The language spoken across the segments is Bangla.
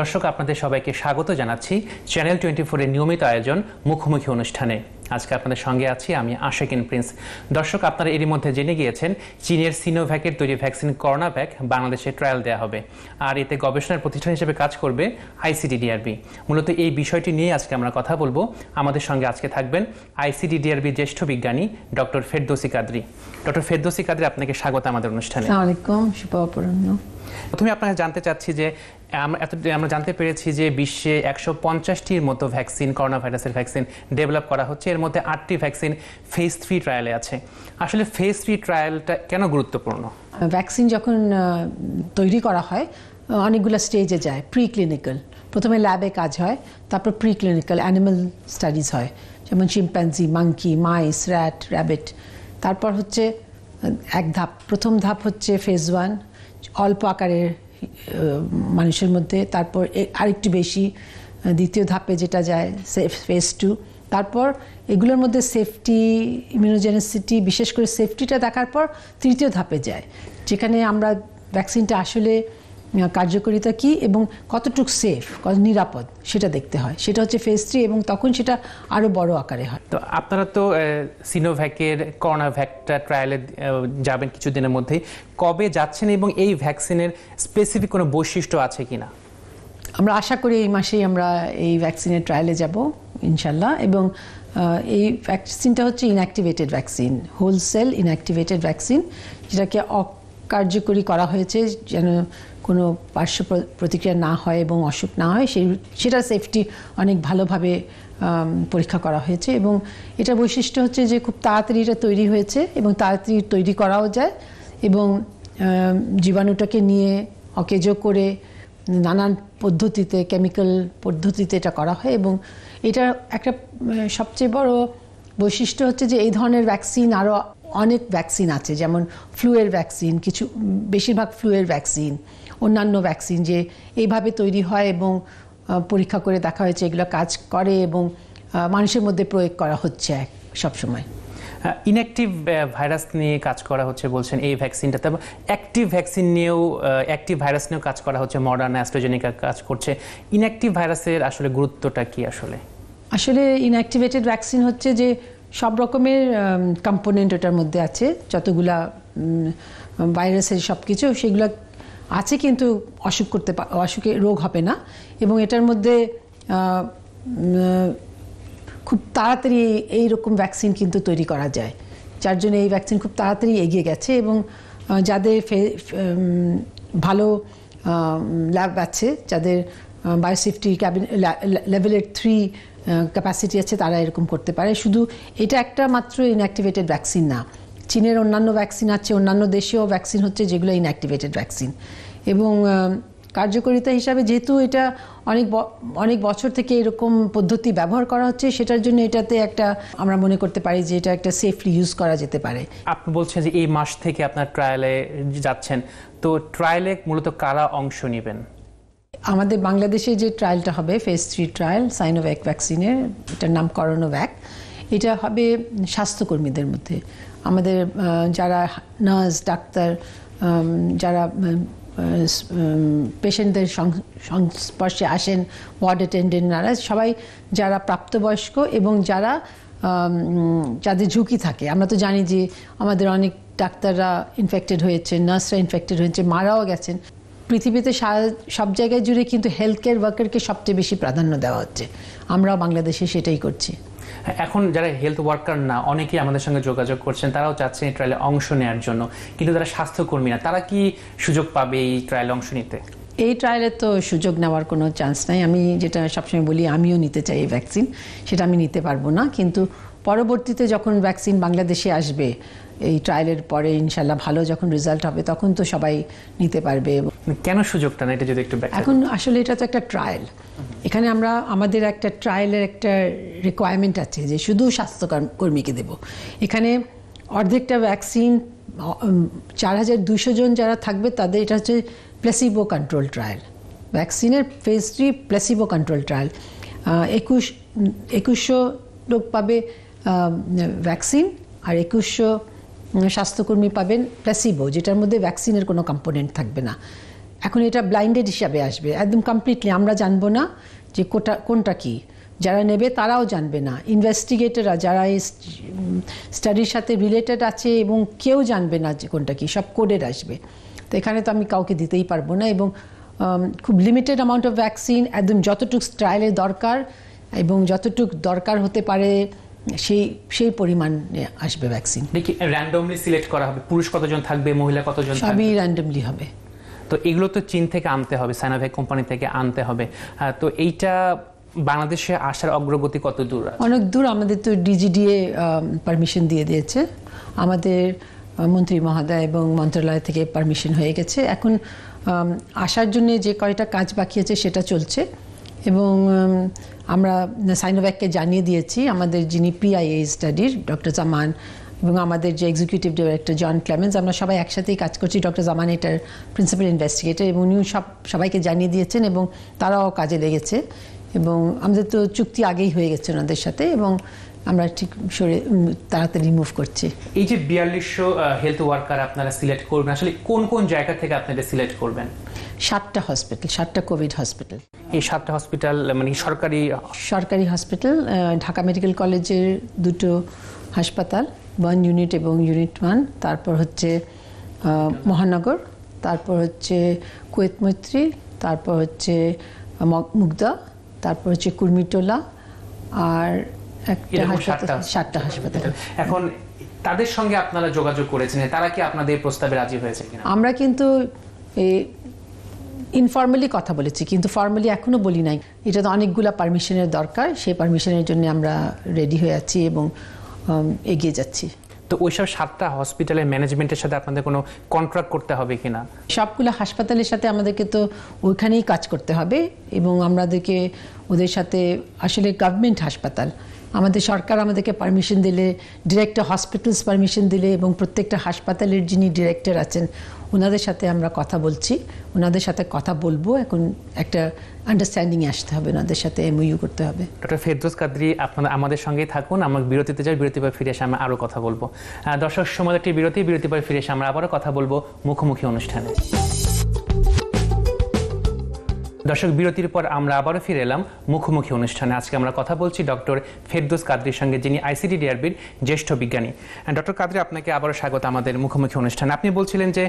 দর্শক আপনাদের সবাইকে স্বাগত জানাচ্ছি চ্যানেল টোয়েন্টি ফোরের নিয়মিত আয়োজন মুখোমুখি অনুষ্ঠানে আজকে আপনাদের সঙ্গে আছি আমি আশেকিন প্রিন্স দর্শক আপনারা এরই মধ্যে জেনে গিয়েছেন চীনের সিনোভ্যাকের তৈরি ভ্যাকসিন করোনাভ্যাক বাংলাদেশে ট্রায়াল দেওয়া হবে আর এতে গবেষণার প্রতিষ্ঠান হিসেবে কাজ করবে আইসিডিডিআরবি মূলত এই বিষয়টি নিয়ে আজকে আমরা কথা বলবো আমাদের সঙ্গে আজকে থাকবেন আইসিডিডিআরবি জ্যেষ্ঠ বিজ্ঞানী ডক্টর ফেরদোসি কাদরি ডক্টর ফেরদোসি কাদরি আপনাকে স্বাগত আমাদের অনুষ্ঠানে আসসালামু শুভ অপরাহ্ন প্রথমে আপনাকে জানতে চাচ্ছি যে আমরা জানতে পেরেছি যে বিশ্বে একশো পঞ্চাশটির মতো ভ্যাকসিন করোনা ভাইরাসের ভ্যাকসিন ডেভেলপ করা হচ্ছে এর মধ্যে আটটি ভ্যাকসিন ফেজ থ্রি ট্রায়ালে আছে আসলে ফেজ থ্রি ট্রায়ালটা কেন গুরুত্বপূর্ণ ভ্যাকসিন যখন তৈরি করা হয় অনেকগুলো স্টেজে যায় প্রি ক্লিনিক্যাল প্রথমে ল্যাবে কাজ হয় তারপর প্রি ক্লিনিক্যাল অ্যানিমাল স্টাডিজ হয় যেমন chimpanzee monkey mice rat rabbit তারপর হচ্ছে এক ধাপ প্রথম ধাপ হচ্ছে ফেজ ওয়ান অল্প আকারের মানুষের মধ্যে তারপর আরেকটু বেশি দ্বিতীয় ধাপে যেটা যায় সেফ ফেস টু তারপর এগুলোর মধ্যে সেফটি ইমিউনোজেনেসিটি বিশেষ করে সেফটিটা দেখার পর তৃতীয় ধাপে যায় যেখানে আমরা ভ্যাকসিনটা আসলে কার্যকারিতা কি এবং কতটুকু সেফ কত নিরাপদ সেটা দেখতে হয় সেটা হচ্ছে ফেজ থ্রি এবং তখন সেটা আরও বড় আকারে হয় তো আপনারা তো সিনোভ্যাকের করোনা ভ্যাকটা ট্রায়ালে যাবেন কিছুদিনের মধ্যে কবে যাচ্ছেন এবং এই ভ্যাকসিনের স্পেসিফিক কোনো বৈশিষ্ট্য আছে কি না আমরা আশা করি এই মাসেই আমরা এই ভ্যাকসিনের ট্রায়ালে যাব ইনশাল্লাহ এবং এই ভ্যাকসিনটা হচ্ছে inactivated vaccine whole cell inactivated vaccine যেটাকে অকার্যকরী করা হয়েছে যেন কোনো পার্শ্ব প্রতিক্রিয়া না হয় এবং অসুখ না হয় সেই সেটা সেফটি অনেক ভালোভাবে পরীক্ষা করা হয়েছে এবং এটা বৈশিষ্ট্য হচ্ছে যে খুব তাড়াতাড়ি এটা তৈরি হয়েছে এবং তাড়াতাড়ি তৈরি করাও যায় এবং জীবাণুটাকে নিয়ে অকেজো করে নানান পদ্ধতিতে কেমিক্যাল পদ্ধতিতে এটা করা হয় এবং এটা একটা সবচেয়ে বড় বৈশিষ্ট্য হচ্ছে যে এই ধরনের ভ্যাকসিন আরও অনেক ভ্যাকসিন আছে যেমন ফ্লুয়ের ভ্যাকসিন কিছু বেশিরভাগ ফ্লুয়ের ভ্যাকসিন অন্যান্য ভ্যাকসিন যে এইভাবে তৈরি হয় এবং পরীক্ষা করে দেখা হয়েছে এগুলো কাজ করে এবং মানুষের মধ্যে প্রয়োগ করা হচ্ছে সবসময় ইনঅ্যাক্টিভ ভাইরাস নিয়ে কাজ করা হচ্ছে বলছেন এই ভ্যাকসিনটা তারপর অ্যাক্টিভ ভ্যাকসিন নিয়েও অ্যাক্টিভ ভাইরাস নিয়েও কাজ করা হচ্ছে মডার্ন অ্যাস্ট্রোজেনিকা কাজ করছে ইনঅ্যাক্টিভ ভাইরাসের আসলে গুরুত্বটা কি আসলে আসলে ইনঅ্যাক্টিভেটেড ভ্যাকসিন হচ্ছে যে সব রকমের কম্পোনেন্ট ওটার মধ্যে আছে যতগুলা ভাইরাসের সব কিছু সেগুলো আছে কিন্তু অসুখ করতে অসুখে রোগ হবে না এবং এটার মধ্যে খুব তাড়াতাড়ি এই রকম ভ্যাকসিন কিন্তু তৈরি করা যায় যার জন্য এই ভ্যাকসিন খুব তাড়াতাড়ি এগিয়ে গেছে এবং যাদের ভালো ল্যাব আছে যাদের বায়োসেফটি ক্যাবিন লেভেলের থ্রি ক্যাপাসিটি আছে তারা এরকম করতে পারে শুধু এটা একটা মাত্র ইনঅ্যাক্টিভেটেড ভ্যাকসিন না চীনের অন্যান্য ভ্যাকসিন আছে অন্যান্য দেশেও ভ্যাকসিন হচ্ছে যেগুলো ইনঅ্যাক্টিভেটেড ভ্যাকসিন এবং কার্যকারিতা হিসাবে যেহেতু এটা অনেক অনেক বছর থেকে এরকম পদ্ধতি ব্যবহার করা হচ্ছে সেটার জন্য এটাতে একটা আমরা মনে করতে পারি যে এটা একটা সেফলি ইউজ করা যেতে পারে আপনি বলছেন যে এই মাস থেকে আপনার ট্রায়ালে যাচ্ছেন তো ট্রায়ালে মূলত কারা অংশ নেবেন আমাদের বাংলাদেশে যে ট্রায়ালটা হবে ফেজ থ্রি ট্রায়াল সাইনোভ্যাক ভ্যাকসিনের এটার নাম করোনোভ্যাক এটা হবে স্বাস্থ্যকর্মীদের মধ্যে আমাদের যারা নার্স ডাক্তার যারা পেশেন্টদের সংস্পর্শে আসেন ওয়ার্ড অ্যাটেন্ডেন্টরা সবাই যারা প্রাপ্তবয়স্ক এবং যারা যাদের ঝুঁকি থাকে আমরা তো জানি যে আমাদের অনেক ডাক্তাররা ইনফেক্টেড হয়েছে নার্সরা ইনফেক্টেড হয়েছে মারাও গেছেন পৃথিবীতে সব জায়গায় জুড়ে কিন্তু হেলথ কেয়ার ওয়ার্কারকে সবচেয়ে বেশি প্রাধান্য দেওয়া হচ্ছে আমরাও বাংলাদেশে সেটাই করছি এখন যারা হেলথ ওয়ার্কার না অনেকেই আমাদের সঙ্গে যোগাযোগ করছেন তারাও চাচ্ছেন এই ট্রায়ালে অংশ নেওয়ার জন্য কিন্তু যারা স্বাস্থ্যকর্মী না তারা কি সুযোগ পাবে এই ট্রায়ালে অংশ নিতে এই ট্রায়ালে তো সুযোগ নেওয়ার কোনো চান্স নাই আমি যেটা সবসময় বলি আমিও নিতে চাই এই ভ্যাকসিন সেটা আমি নিতে পারবো না কিন্তু পরবর্তীতে যখন ভ্যাকসিন বাংলাদেশে আসবে এই ট্রায়ালের পরে ইনশাল্লাহ ভালো যখন রেজাল্ট হবে তখন তো সবাই নিতে পারবে কেন সুযোগটা না এটা যদি একটু এখন আসলে এটা তো একটা ট্রায়াল এখানে আমরা আমাদের একটা ট্রায়ালের একটা রিকোয়ারমেন্ট আছে যে শুধু স্বাস্থ্য কর্মীকে দেব এখানে অর্ধেকটা ভ্যাকসিন চার হাজার দুশো জন যারা থাকবে তাদের এটা হচ্ছে প্লেসিবো কন্ট্রোল ট্রায়াল ভ্যাকসিনের phase three placebo control trial একুশ একুশশো লোক পাবে ভ্যাকসিন আর একুশশো স্বাস্থ্যকর্মী পাবেন প্লাসিবো যেটার মধ্যে ভ্যাকসিনের কোনো কম্পোনেন্ট থাকবে না এখন এটা ব্লাইন্ডেড হিসাবে আসবে একদম কমপ্লিটলি আমরা জানবো না যে কোটা কোনটা কী যারা নেবে তারাও জানবে না ইনভেস্টিগেটররা যারা এই স্টাডির সাথে রিলেটেড আছে এবং কেউ জানবে না যে কোনটা কী সব কোডের আসবে তো এখানে তো আমি কাউকে দিতেই পারবো না এবং খুব লিমিটেড অ্যামাউন্ট অফ ভ্যাকসিন একদম যতটুকু ট্রায়ালে দরকার এবং যতটুক দরকার হতে পারে সেই সেই পরিমাণে আসবে ভ্যাকসিন দেখি র্যান্ডমলি সিলেক্ট করা হবে পুরুষ কতজন থাকবে মহিলা কতজন সবই র্যান্ডমলি হবে তো এগুলো তো চীন থেকে আনতে হবে সাইনোভ্যাক কোম্পানি থেকে আনতে হবে তো এইটা বাংলাদেশে আসার অগ্রগতি কত দূর অনেক দূর আমাদের তো ডিজিডিএ পারমিশন দিয়ে দিয়েছে আমাদের মন্ত্রী মহোদয় এবং মন্ত্রণালয় থেকে পারমিশন হয়ে গেছে এখন আসার জন্য যে কয়টা কাজ বাকি আছে সেটা চলছে এবং আমরা সাইনোভ্যাককে জানিয়ে দিয়েছি আমাদের যিনি পিআইএ স্টাডির ডক্টর জামান এবং আমাদের যে এক্সিকিউটিভ ডিরেক্টর জন ক্লেমেন্স আমরা সবাই একসাথেই কাজ করছি ডক্টর জামান এটার প্রিন্সিপাল ইনভেস্টিগেটর এবং উনিও সব সবাইকে জানিয়ে দিয়েছেন এবং তারাও কাজে লেগেছে এবং আমাদের তো চুক্তি আগেই হয়ে গেছে ওনাদের সাথে এবং আমরা ঠিক সরে তাড়াতাড়ি মুভ করছি এই যে বিয়াল্লিশশো হেলথ ওয়ার্কার আপনারা সিলেক্ট করবেন আসলে কোন কোন জায়গা থেকে আপনারা সিলেক্ট করবেন সাতটা হসপিটাল সাতটা কোভিড হসপিটাল এই সাতটা হসপিটাল মানে সরকারি সরকারি হসপিটাল ঢাকা মেডিকেল কলেজের দুটো হাসপাতাল ওয়ান ইউনিট এবং ইউনিট ওয়ান তারপর হচ্ছে মহানগর তারপর হচ্ছে কুয়েত মৈত্রী তারপর হচ্ছে মুগদা তারপর হচ্ছে কুর্মিটোলা আর একটা হাসপাতাল সাতটা হাসপাতাল এখন তাদের সঙ্গে আপনারা যোগাযোগ করেছেন তারা কি আপনাদের প্রস্তাবে রাজি হয়েছে কিনা আমরা কিন্তু ইনফর্মালি কথা বলেছি কিন্তু ফর্মালি এখনও বলি নাই এটা তো অনেকগুলো পারমিশনের দরকার সেই পারমিশনের জন্য আমরা রেডি হয়ে আছি এবং এগিয়ে যাচ্ছি তো ওই সব সাতটা হসপিটালের ম্যানেজমেন্টের সাথে আপনাদের কোনো কন্ট্রাক্ট করতে হবে কিনা সবগুলো হাসপাতালের সাথে আমাদেরকে তো ওইখানেই কাজ করতে হবে এবং আমাদেরকে ওদের সাথে আসলে গভর্নমেন্ট হাসপাতাল আমাদের সরকার আমাদেরকে পারমিশন দিলে ডিরেক্টর হসপিটালস পারমিশন দিলে এবং প্রত্যেকটা হাসপাতালের যিনি ডিরেক্টর আছেন ওনাদের সাথে আমরা কথা বলছি ওনাদের সাথে কথা বলবো এখন একটা আন্ডারস্ট্যান্ডিং আসতে হবে ওনাদের সাথে এমইউ করতে হবে ডক্টর ফেরদোস কাদরি আপনারা আমাদের সঙ্গেই থাকুন আমরা বিরতিতে যাই বিরতি পর ফিরে এসে আমরা আরও কথা বলবো দর্শক সময় একটি বিরতি বিরতি পর ফিরে এসে আমরা আবারও কথা বলবো মুখোমুখি অনুষ্ঠানে দর্শক বিরতির পর আমরা আবারও ফিরে এলাম মুখোমুখি অনুষ্ঠানে আজকে আমরা কথা বলছি ডক্টর ফেরদোস কাদরির সঙ্গে যিনি আইসিডি ডিআরবির জ্যেষ্ঠ বিজ্ঞানী ডক্টর কাদরি আপনাকে আবারও স্বাগত আমাদের মুখোমুখি অনুষ্ঠানে আপনি বলছিলেন যে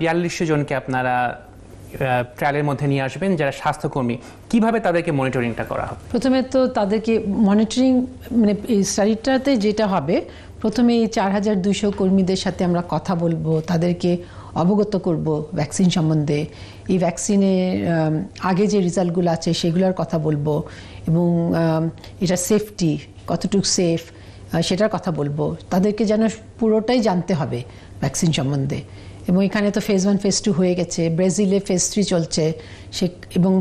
বিয়াল্লিশশো জনকে আপনারা ট্রায়ালের মধ্যে নিয়ে আসবেন যারা স্বাস্থ্যকর্মী কিভাবে তাদেরকে মনিটরিংটা করা হবে প্রথমে তো তাদেরকে মনিটরিং মানে এই স্টাডিটাতে যেটা হবে প্রথমে এই চার হাজার দুইশো কর্মীদের সাথে আমরা কথা বলবো তাদেরকে অবগত করব ভ্যাকসিন সম্বন্ধে এই ভ্যাকসিনের আগে যে রেজাল্টগুলো আছে সেগুলোর কথা বলবো এবং এটা সেফটি কতটুকু সেফ সেটার কথা বলবো তাদেরকে যেন পুরোটাই জানতে হবে ভ্যাকসিন সম্বন্ধে এবং এখানে তো ফেজ ওয়ান ফেজ টু হয়ে গেছে ব্রাজিলে ফেজ থ্রি চলছে সে এবং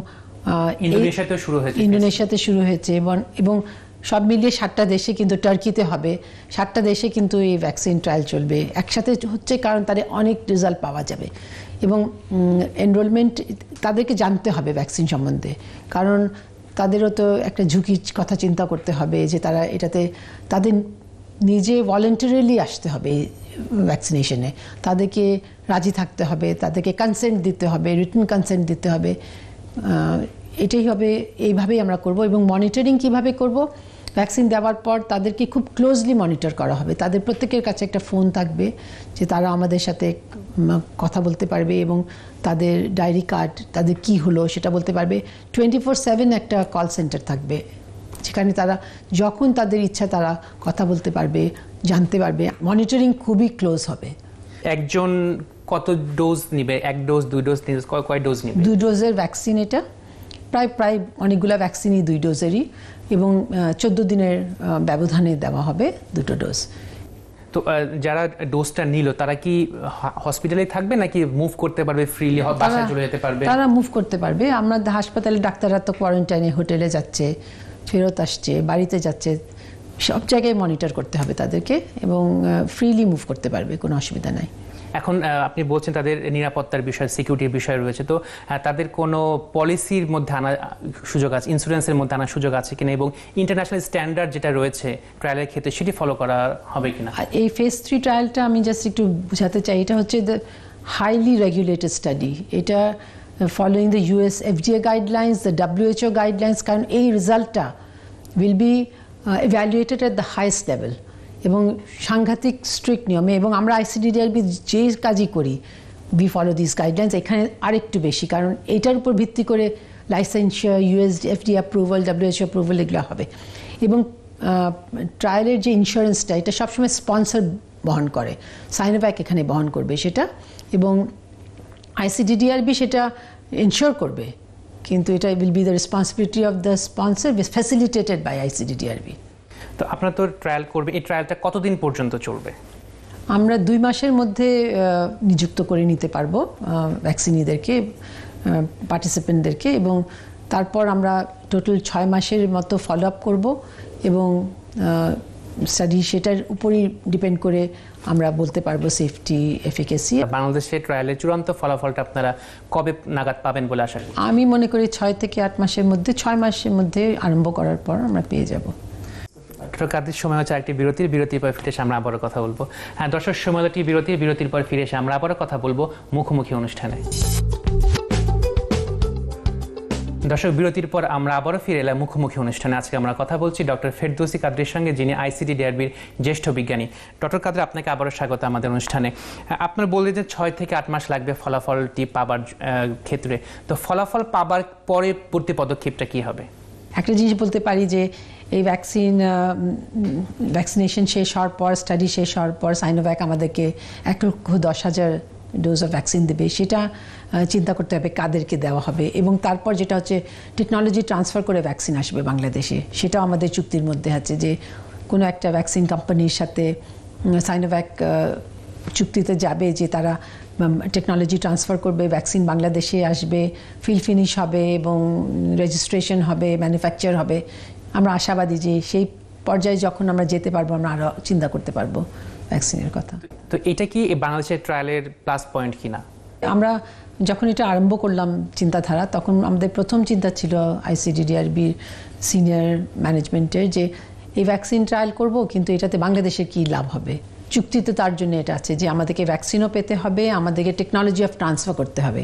ইন্দোনেশিয়াতে শুরু হয়েছে ইন্দোনেশিয়াতে শুরু হয়েছে এবং এবং সব মিলিয়ে সাতটা দেশে কিন্তু টার্কিতে হবে সাতটা দেশে কিন্তু এই ভ্যাকসিন ট্রায়াল চলবে একসাথে হচ্ছে কারণ তাদের অনেক রেজাল্ট পাওয়া যাবে এবং এনরোলমেন্ট তাদেরকে জানতে হবে ভ্যাকসিন সম্বন্ধে কারণ তাদেরও তো একটা ঝুঁকির কথা চিন্তা করতে হবে যে তারা এটাতে তাদের নিজে ভলেন্টারিলি আসতে হবে ভ্যাকসিনেশনে তাদেরকে রাজি থাকতে হবে তাদেরকে কনসেন্ট দিতে হবে রিটার্ন কনসেন্ট দিতে হবে এটাই হবে এইভাবেই আমরা করব এবং মনিটরিং কিভাবে করব ভ্যাকসিন দেওয়ার পর তাদেরকে খুব ক্লোজলি মনিটর করা হবে তাদের প্রত্যেকের কাছে একটা ফোন থাকবে যে তারা আমাদের সাথে কথা বলতে পারবে এবং তাদের ডায়েরি কার্ড তাদের কি হলো সেটা বলতে পারবে টোয়েন্টি ফোর সেভেন একটা কল সেন্টার থাকবে সেখানে তারা যখন তাদের ইচ্ছা তারা কথা বলতে পারবে জানতে পারবে মনিটরিং খুবই ক্লোজ হবে একজন কত ডোজ নিবে এক ডোজ দুই ডোজ তিন ডোজ কয় ডোজ নিবে দুই ডোজের ভ্যাকসিন এটা প্রায় প্রায় অনেকগুলো ভ্যাকসিনই দুই ডোজেরই এবং চোদ্দো দিনের ব্যবধানে দেওয়া হবে দুটো ডোজ তো যারা ডোজটা নিল তারা কি হসপিটালে থাকবে নাকি মুভ করতে পারবে ফ্রিলি বাসায় চলে যেতে পারবে তারা মুভ করতে পারবে আমরা হাসপাতালে ডাক্তাররা তো কোয়ারেন্টাইনে হোটেলে যাচ্ছে ফেরত আসছে বাড়িতে যাচ্ছে সব জায়গায় মনিটর করতে হবে তাদেরকে এবং ফ্রিলি মুভ করতে পারবে কোনো অসুবিধা নাই এখন আপনি বলছেন তাদের নিরাপত্তার বিষয় সিকিউরিটির বিষয় রয়েছে তো তাদের কোনো পলিসির মধ্যে আনা সুযোগ আছে ইন্স্যুরেন্সের মধ্যে আনার সুযোগ আছে কিনা এবং ইন্টারন্যাশনাল স্ট্যান্ডার্ড যেটা রয়েছে ট্রায়ালের ক্ষেত্রে সেটি ফলো করা হবে কিনা এই ফেজ থ্রি ট্রায়ালটা আমি জাস্ট একটু বোঝাতে চাই এটা হচ্ছে হাইলি রেগুলেটেড স্টাডি এটা following the US FDA guidelines, the WHO guidelines, কারণ এই রেজাল্টটা will be evaluated at the highest level এবং সাংঘাতিক স্ট্রিক্ট নিয়মে এবং আমরা আইসিডিডিআরবি যে কাজই করি বি ফলো দিস গাইডলাইন্স এখানে আরেকটু বেশি কারণ এটার উপর ভিত্তি করে licensure US FDA approval WHO approval এগুলো হবে এবং ট্রায়ালের uh, যে ইন্স্যুরেন্সটা এটা সবসময় স্পন্সর বহন করে সাইনোভ্যাক এখানে বহন করবে সেটা এবং আইসিডিডিআরবি সেটা ইনশিওর করবে কিন্তু এটা will be the responsibility of the sponsor facilitated by ICDDRB তো আপনারা তো ট্রায়াল করবে এই ট্রায়ালটা কতদিন পর্যন্ত চলবে আমরা দুই মাসের মধ্যে নিযুক্ত করে নিতে পারবো ভ্যাকসিনিদেরকে পার্টিসিপেন্টদেরকে এবং তারপর আমরা টোটাল ছয় মাসের মতো ফলো আপ করবো এবং স্টাডি সেটার উপরই ডিপেন্ড করে আমরা বলতে পারবো সেফটি এফিকেসি বাংলাদেশের ট্রায়ালের চূড়ান্ত ফলাফলটা আপনারা কবে নাগাদ পাবেন বলে আশা আমি মনে করি ছয় থেকে আট মাসের মধ্যে ছয় মাসের মধ্যে আরম্ভ করার পর আমরা পেয়ে যাব কাদের সময় হচ্ছে একটি বিরতির বিরতির পর ফিরে এসে আমরা আবারও কথা বলবো হ্যাঁ দর্শক সময় একটি বিরতির বিরতির পর ফিরে এসে আমরা আবারও কথা বলবো মুখোমুখি অনুষ্ঠানে দর্শক বিরতির পর আমরা আবারও ফিরে এলাম মুখোমুখি অনুষ্ঠানে আজকে আমরা কথা বলছি ডক্টর ফেরদৌসি কাদ্রের সঙ্গে যিনি আইসিটি ডিআরবির জ্যেষ্ঠ বিজ্ঞানী ডক্টর কাদ্রে আপনাকে আবারও স্বাগত আমাদের অনুষ্ঠানে আপনার বললেন যে ছয় থেকে আট মাস লাগবে ফলাফলটি পাবার ক্ষেত্রে তো ফলাফল পাবার পরে পূর্তি পদক্ষেপটা কি হবে একটা জিনিস বলতে পারি যে এই ভ্যাকসিন ভ্যাকসিনেশন শেষ হওয়ার পর স্টাডি শেষ হওয়ার পর সাইনোভ্যাক আমাদেরকে এক লক্ষ দশ হাজার ডোজ অফ ভ্যাকসিন দেবে সেটা চিন্তা করতে হবে কাদেরকে দেওয়া হবে এবং তারপর যেটা হচ্ছে টেকনোলজি ট্রান্সফার করে ভ্যাকসিন আসবে বাংলাদেশে সেটাও আমাদের চুক্তির মধ্যে আছে যে কোনো একটা ভ্যাকসিন কোম্পানির সাথে সাইনোভ্যাক চুক্তিতে যাবে যে তারা টেকনোলজি ট্রান্সফার করবে ভ্যাকসিন বাংলাদেশে আসবে ফিল ফিনিশ হবে এবং রেজিস্ট্রেশন হবে ম্যানুফ্যাকচার হবে আমরা আশাবাদী যে সেই পর্যায়ে যখন আমরা যেতে পারবো আমরা আরও চিন্তা করতে পারবো ভ্যাকসিনের কথা তো এটা কি বাংলাদেশের ট্রায়ালের প্লাস পয়েন্ট কিনা আমরা যখন এটা আরম্ভ করলাম চিন্তাধারা তখন আমাদের প্রথম চিন্তা ছিল আইসিডিডিআরবি সিনিয়র ম্যানেজমেন্টের যে এই ভ্যাকসিন ট্রায়াল করব কিন্তু এটাতে বাংলাদেশের কি লাভ হবে চুক্তিতে তার জন্য এটা আছে যে আমাদেরকে ভ্যাকসিনও পেতে হবে আমাদেরকে টেকনোলজি অফ ট্রান্সফার করতে হবে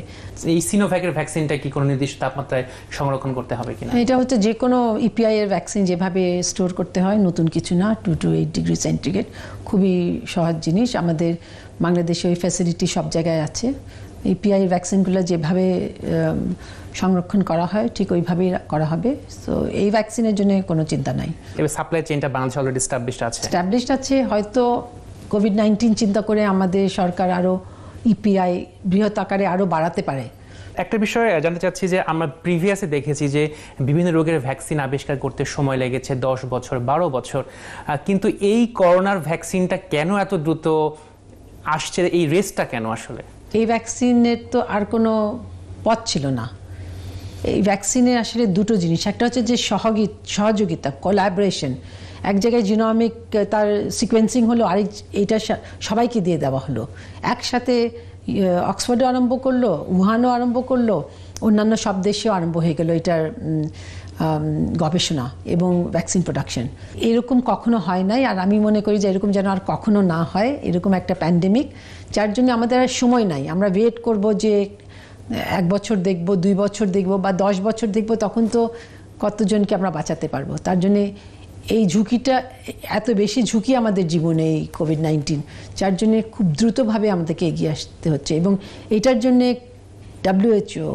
এই সিনোভ্যাকের ভ্যাকসিনটা কি কোনো নির্দিষ্ট তাপমাত্রায় সংরক্ষণ করতে হবে কিনা এটা হচ্ছে যে কোনো ইপিআই e এর ভ্যাকসিন যেভাবে স্টোর করতে হয় নতুন কিছু না two to eight degree centigrade খুবই সহজ জিনিস আমাদের বাংলাদেশে ওই ফ্যাসিলিটি সব জায়গায় আছে ইপিআই e ভ্যাকসিনগুলো যেভাবে সংরক্ষণ করা হয় ঠিক ওইভাবেই করা হবে সো এই ভ্যাকসিনের জন্য কোনো চিন্তা নাই এবার সাপ্লাই চেইনটা বাংলাদেশ অলরেডি স্ট্যাবলিশড আছে স্ট্যাবলিশড আছে হয়তো কোভিড নাইন্টিন চিন্তা করে আমাদের সরকার আরও ইপিআই e বৃহৎ আকারে আরও বাড়াতে পারে একটা বিষয় জানতে চাচ্ছি যে আমরা প্রিভিয়াসে দেখেছি যে বিভিন্ন রোগের ভ্যাকসিন আবিষ্কার করতে সময় লেগেছে দশ বছর বারো বছর কিন্তু এই করোনার ভ্যাকসিনটা কেন এত দ্রুত আসছে এই রেসটা কেন আসলে এই ভ্যাকসিনের তো আর কোনো পথ ছিল না এই ভ্যাকসিনে আসলে দুটো জিনিস একটা হচ্ছে যে সহযোগিতা কোলাবরেশন এক জায়গায় জিনোমিক তার সিকোয়েন্সিং হলো আরেক এইটা সবাইকে দিয়ে দেওয়া হলো একসাথে অক্সফোর্ডে আরম্ভ করলো উহানও আরম্ভ করলো অন্যান্য সব দেশেও আরম্ভ হয়ে গেল এটার গবেষণা এবং ভ্যাকসিন প্রোডাকশন এরকম কখনো হয় নাই আর আমি মনে করি যে এরকম যেন আর কখনো না হয় এরকম একটা প্যান্ডেমিক যার জন্য আমাদের আর সময় নাই আমরা ওয়েট করব যে এক বছর দেখব দুই বছর দেখব বা দশ বছর দেখব তখন তো কতজনকে আমরা বাঁচাতে পারবো তার জন্যে এই ঝুঁকিটা এত বেশি ঝুঁকি আমাদের জীবনে এই কোভিড নাইন্টিন যার জন্যে খুব দ্রুতভাবে আমাদেরকে এগিয়ে আসতে হচ্ছে এবং এটার জন্যে ডাব্লিউএচও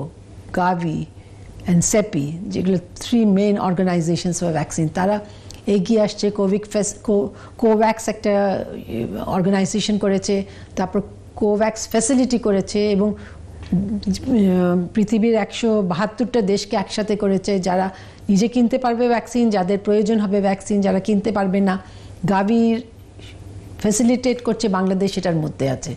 গাভি অ্যান্ড সেপি যেগুলো থ্রি মেন অর্গানাইজেশনস বা ভ্যাকসিন তারা এগিয়ে আসছে কোভিড ফেস কোভ্যাক্স একটা অর্গানাইজেশন করেছে তারপর কোভ্যাক্স ফ্যাসিলিটি করেছে এবং পৃথিবীর একশো বাহাত্তরটা দেশকে একসাথে করেছে যারা নিজে কিনতে পারবে ভ্যাকসিন যাদের প্রয়োজন হবে ভ্যাকসিন যারা কিনতে পারবে না গাভীর ফ্যাসিলিটেট করছে বাংলাদেশ সেটার মধ্যে আছে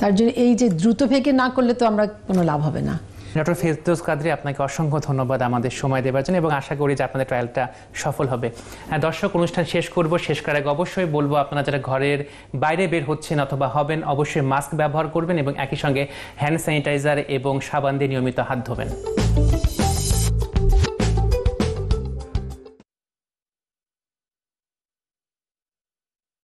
তার জন্য এই যে দ্রুত ভেগে না করলে তো আমরা কোনো লাভ হবে না ডক্টর ফেরদোস কাদরি আপনাকে অসংখ্য ধন্যবাদ আমাদের সময় দেওয়ার জন্য এবং আশা করি যে আপনাদের ট্রায়ালটা সফল হবে হ্যাঁ দর্শক অনুষ্ঠান শেষ করব শেষ করার আগে অবশ্যই বলবো আপনারা যারা ঘরের বাইরে বের হচ্ছেন অথবা হবেন অবশ্যই মাস্ক ব্যবহার করবেন এবং একই সঙ্গে হ্যান্ড স্যানিটাইজার এবং সাবান দিয়ে নিয়মিত হাত ধোবেন